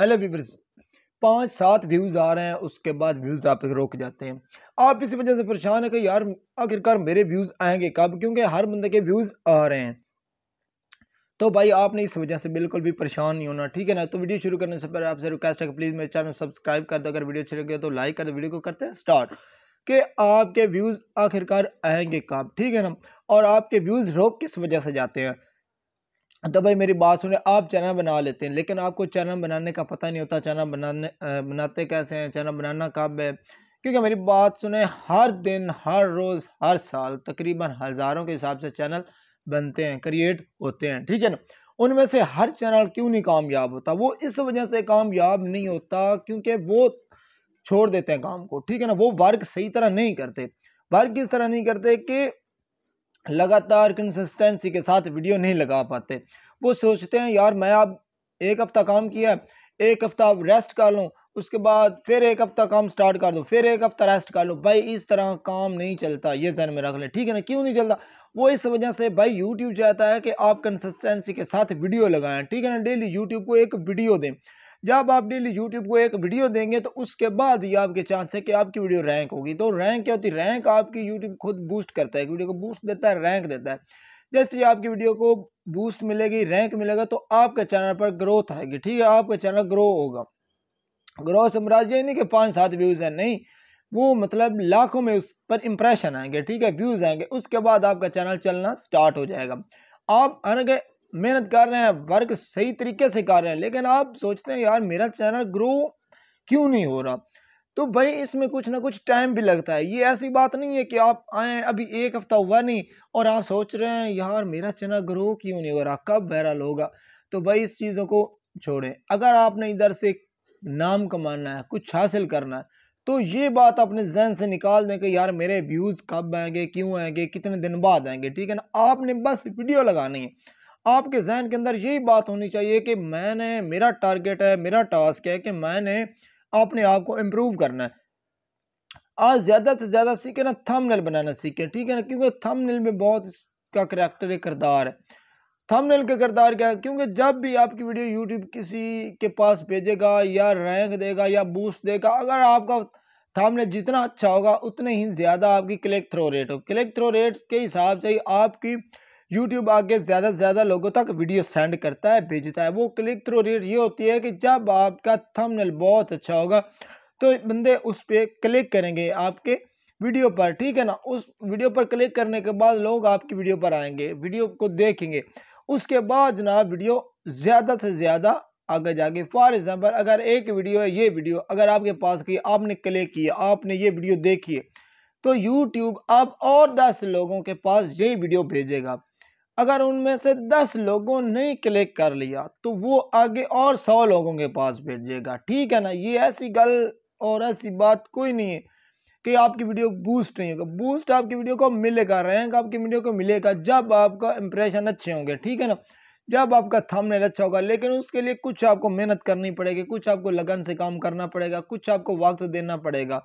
hello viewers पाँच सात views आ रहे हैं उसके बाद व्यूज़ आप रोक जाते हैं आप इसी वजह से परेशान है कि यार आखिरकार मेरे व्यूज़ आएंगे कब क्योंकि हर बंदे के व्यूज़ आ रहे हैं तो भाई आपने इस वजह से बिल्कुल भी परेशान नहीं होना ठीक है ना तो वीडियो शुरू करने से पहले आपसे रिक्वेस्ट है कि प्लीज़ मेरे चैनल सब्सक्राइब कर दो अगर वीडियो अच्छी लगे तो लाइक कर दो वीडियो को करते हैं स्टार्ट कि आपके व्यूज़ आखिरकार आएंगे कब ठीक है ना और आपके व्यूज़ रोक किस वजह से जाते हैं तो भाई मेरी बात सुने आप चैनल बना लेते हैं लेकिन आपको चैनल बनाने का पता नहीं होता चैनल बनाने बनाते कैसे हैं चैनल बनाना कब है क्योंकि मेरी बात सुने हर दिन हर रोज़ हर साल तकरीबन हज़ारों के हिसाब से चैनल बनते हैं क्रिएट होते हैं ठीक है ना उनमें से हर चैनल क्यों नहीं कामयाब होता वो इस वजह से कामयाब नहीं होता क्योंकि वो छोड़ देते हैं काम को ठीक है ना वो वर्क सही तरह नहीं करते वर्क इस तरह नहीं करते कि लगातार कंसिस्टेंसी के साथ वीडियो नहीं लगा पाते वो सोचते हैं यार मैं अब एक हफ़्ता काम किया एक हफ़्ता अब रेस्ट कर लूँ उसके बाद फिर एक हफ़्ता काम स्टार्ट कर दो फिर एक हफ़्ता रेस्ट कर लो भाई इस तरह काम नहीं चलता ये जहन में रख लें ठीक है ना क्यों नहीं चलता वो इस वजह से भाई यूट्यूब चाहता है कि आप कंसिस्टेंसी के साथ वीडियो लगाएं ठीक है ना डेली यूट्यूब को एक वीडियो दें जब आप डेली यूट्यूब को एक वीडियो देंगे तो उसके बाद ही आपके चांस है कि आपकी वीडियो रैंक होगी तो रैंक क्या होती है रैंक आपकी यूट्यूब खुद बूस्ट करता है वीडियो को बूस्ट देता है रैंक देता है जैसे आपकी वीडियो को बूस्ट मिलेगी रैंक मिलेगा तो आपके चैनल पर ग्रोथ आएगी ठीक है आपका चैनल ग्रो होगा ग्रो मराज ये नहीं कि पाँच सात व्यूज़ हैं नहीं वो मतलब लाखों में उस पर इम्प्रेशन आएंगे ठीक है व्यूज़ आएंगे उसके बाद आपका चैनल चलना स्टार्ट हो जाएगा आप अगर मेहनत कर रहे हैं वर्क सही तरीके से कर रहे हैं लेकिन आप सोचते हैं यार मेरा चैनल ग्रो क्यों नहीं हो रहा तो भाई इसमें कुछ ना कुछ टाइम भी लगता है ये ऐसी बात नहीं है कि आप आए अभी एक हफ़्ता हुआ नहीं और आप सोच रहे हैं यार मेरा चैनल ग्रो क्यों नहीं हो रहा कब बहरल होगा तो भाई इस चीज़ों को छोड़ें अगर आपने इधर से नाम कमाना है कुछ हासिल करना है तो ये बात अपने जहन से निकाल दें कि यार मेरे व्यूज़ कब आएंगे क्यों आएंगे कितने दिन बाद आएंगे ठीक है ना आपने बस वीडियो लगानी है आपके जहन के अंदर यही बात होनी चाहिए कि मैंने मेरा टारगेट है मेरा टास्क है कि मैंने अपने आप को इम्प्रूव करना है आज ज़्यादा से ज़्यादा सीखे ना थंबनेल बनाना सीखे ठीक है ना क्योंकि थंबनेल में बहुत इसका करैक्टर है किरदार है थंबनेल का किरदार क्या है क्योंकि जब भी आपकी वीडियो यूट्यूब किसी के पास भेजेगा या रैंक देगा या बूस्ट देगा अगर आपका थंबनेल जितना अच्छा होगा उतने ही ज़्यादा आपकी क्लिक थ्रो रेट हो क्लिक थ्रो रेट के हिसाब से ही आपकी यूट्यूब आगे ज़्यादा से ज़्यादा लोगों तक वीडियो सेंड करता है भेजता है वो क्लिक थ्रू रेट ये होती है कि जब आपका थंबनेल बहुत अच्छा होगा तो बंदे उस पर क्लिक करेंगे आपके वीडियो पर ठीक है ना उस वीडियो पर क्लिक करने के बाद लोग आपकी वीडियो पर आएंगे वीडियो को देखेंगे उसके बाद जनाब वीडियो ज़्यादा से ज़्यादा आगे जाके फॉर एग्ज़ाम्पल अगर एक वीडियो है ये वीडियो अगर आपके पास की आपने क्लिक किया आपने ये वीडियो देखी है तो यूट्यूब आप और दस लोगों के पास ये वीडियो भेजेगा अगर उनमें से दस लोगों ने क्लिक कर लिया तो वो आगे और सौ लोगों के पास भेजिएगा ठीक है ना ये ऐसी गल और ऐसी बात कोई नहीं है कि आपकी वीडियो बूस्ट नहीं होगा बूस्ट आपकी वीडियो को मिलेगा रैंक आपकी वीडियो को मिलेगा जब आपका इंप्रेशन अच्छे होंगे ठीक है ना जब आपका थंबनेल अच्छा होगा लेकिन उसके लिए कुछ आपको मेहनत करनी पड़ेगी कुछ आपको लगन से काम करना पड़ेगा कुछ आपको वक्त देना पड़ेगा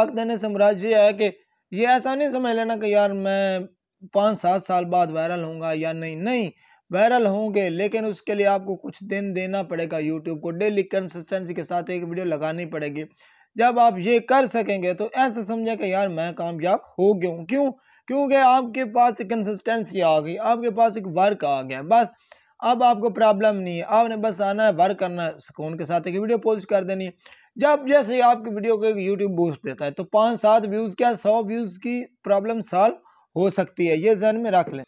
वक्त देने से मुराज ये है कि ये ऐसा नहीं समझ लेना कि यार मैं पाँच सात साल बाद वायरल होगा या नहीं नहीं वायरल होंगे लेकिन उसके लिए आपको कुछ दिन देना पड़ेगा यूट्यूब को डेली कंसिस्टेंसी के साथ एक वीडियो लगानी पड़ेगी जब आप ये कर सकेंगे तो ऐसे समझें कि यार मैं कामयाब हो गया हूँ क्यों क्योंकि आपके पास एक कंसिस्टेंसी आ गई आपके पास एक वर्क आ गया बस अब आपको प्रॉब्लम नहीं है आपने बस आना है वर्क करना है सुकून के साथ एक वीडियो पोस्ट कर देनी है जब जैसे आपकी वीडियो को एक यूट्यूब बूस्ट देता है तो पाँच सात व्यूज़ क्या सौ व्यूज़ की प्रॉब्लम सॉल्व हो सकती है ये जहन में रख लें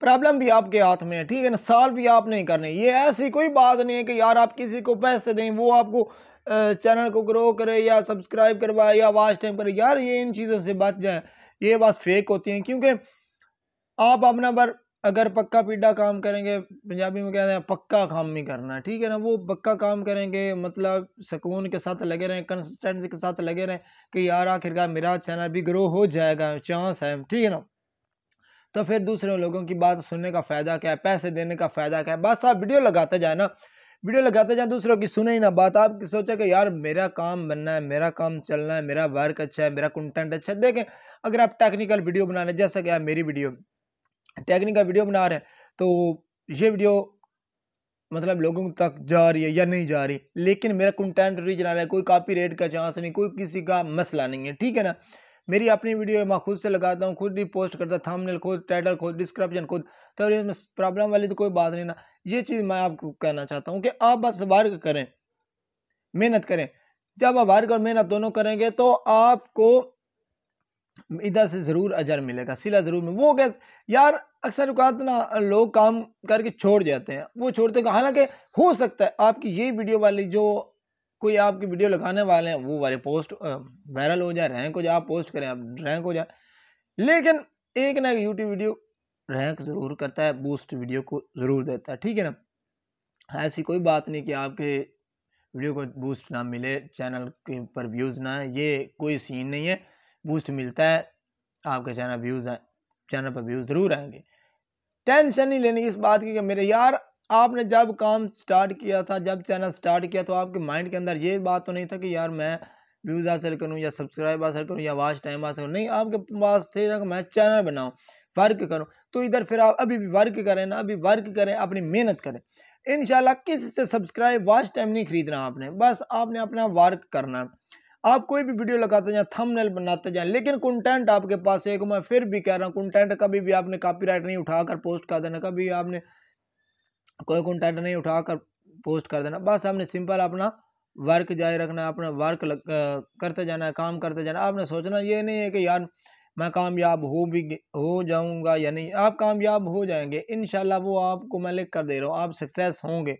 प्रॉब्लम भी आपके हाथ में है ठीक है ना सॉल्व भी आप नहीं करने ये ऐसी कोई बात नहीं है कि यार आप किसी को पैसे दें वो आपको चैनल को ग्रो करे या सब्सक्राइब करवाए या वाच टाइम करे यार ये इन चीज़ों से बच जाए ये बात फेक होती है क्योंकि आप अपना बार अगर पक्का पीडा काम करेंगे पंजाबी में कहते हैं पक्का काम ही करना ठीक है ना वो पक्का काम करेंगे मतलब सुकून के साथ लगे रहें कंसिस्टेंसी के साथ लगे रहें कि यार आखिरकार मेरा चैनल भी ग्रो हो जाएगा चांस है ठीक है ना तो फिर दूसरे लोगों की बात सुनने का फ़ायदा क्या है पैसे देने का फ़ायदा क्या है बस आप वीडियो लगाते जाए ना वीडियो लगाते जाए दूसरों की सुने ही ना बात आप सोचे कि यार मेरा काम बनना है मेरा काम चलना है मेरा वर्क अच्छा है मेरा कंटेंट अच्छा है देखें अगर आप टेक्निकल वीडियो बनाने जैसा कि मेरी वीडियो टेक्निकल का वीडियो बना रहे हैं तो ये वीडियो मतलब लोगों तक जा रही है या नहीं जा रही लेकिन मेरा कंटेंट ओरिजिनल है कोई कापी रेट का चांस नहीं कोई किसी का मसला नहीं है ठीक है ना मेरी अपनी वीडियो मैं खुद से लगाता हूँ खुद ही पोस्ट करता थामनेल खुद टाइटल खुद डिस्क्रिप्शन खुद तो इसमें प्रॉब्लम वाली तो कोई बात नहीं ना ये चीज़ मैं आपको कहना चाहता हूँ कि आप बस वर्क करें मेहनत करें जब आप वर्क और मेहनत दोनों करेंगे तो आपको इधर से ज़रूर अजर मिलेगा सिला ज़रूर मिलेगा वो गैस यार अक्सर अवकात ना लोग काम करके छोड़ जाते हैं वो छोड़ते हैं हालांकि हो सकता है आपकी ये वीडियो वाली जो कोई आपकी वीडियो लगाने वाले हैं वो वाले पोस्ट वायरल हो जाए रैंक हो जाए आप पोस्ट करें आप रैंक हो जाए लेकिन एक ना एक यूट्यूब वीडियो रैंक ज़रूर करता है बूस्ट वीडियो को ज़रूर देता है ठीक है ना ऐसी कोई बात नहीं कि आपके वीडियो को बूस्ट ना मिले चैनल के पर व्यूज़ ना ये कोई सीन नहीं है बूस्ट मिलता है आपके चैनल व्यूज़ है चैनल पर व्यूज़ ज़रूर आएंगे टेंशन नहीं लेनी इस बात की कि मेरे यार आपने जब काम स्टार्ट किया था जब चैनल स्टार्ट किया तो आपके माइंड के अंदर ये बात तो नहीं था कि यार मैं व्यूज़ हासिल करूँ या सब्सक्राइब हासिल करूँ या वाच टाइम हासिल करूँ नहीं आपके पास थे मैं चैनल बनाऊँ वर्क करूँ तो इधर फिर आप अभी भी वर्क करें ना अभी वर्क करें अपनी मेहनत करें इन किसी से सब्सक्राइब वाच टाइम नहीं खरीदना आपने बस आपने अपना वर्क करना है आप कोई भी वीडियो लगाते जाएं थंबनेल बनाते जाए लेकिन कंटेंट आपके पास एक मैं फिर भी कह रहा हूँ कंटेंट कभी भी आपने कॉपीराइट नहीं उठाकर पोस्ट कर देना कभी आपने कोई कंटेंट नहीं उठाकर पोस्ट कर देना बस आपने सिंपल अपना वर्क जारी रखना है अपना वर्क लग, करते जाना है काम करते जाना आपने सोचना ये नहीं है कि यार मैं कामयाब हो भी हो जाऊँगा या नहीं आप कामयाब हो जाएंगे इन वो आपको मैं लिख कर दे रहा हूँ आप सक्सेस होंगे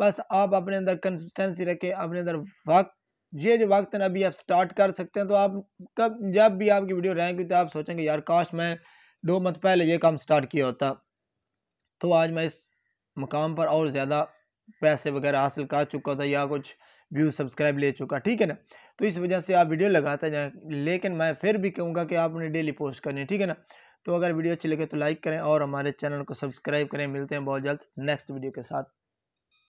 बस आप अपने अंदर कंसिस्टेंसी रखें अपने अंदर वक्त ये जो वक्त ना अभी आप स्टार्ट कर सकते हैं तो आप कब जब भी आपकी वीडियो रहेंगे तो आप सोचेंगे यार काश मैं दो मंथ पहले ये काम स्टार्ट किया होता तो आज मैं इस मकाम पर और ज़्यादा पैसे वगैरह हासिल कर चुका था या कुछ व्यू सब्सक्राइब ले चुका ठीक है ना तो इस वजह से आप वीडियो लगाते जाए लेकिन मैं फिर भी कहूँगा कि आपने डेली पोस्ट करनी है ठीक है ना तो अगर वीडियो अच्छी लगे तो लाइक करें और हमारे चैनल को सब्सक्राइब करें मिलते हैं बहुत जल्द नेक्स्ट वीडियो के साथ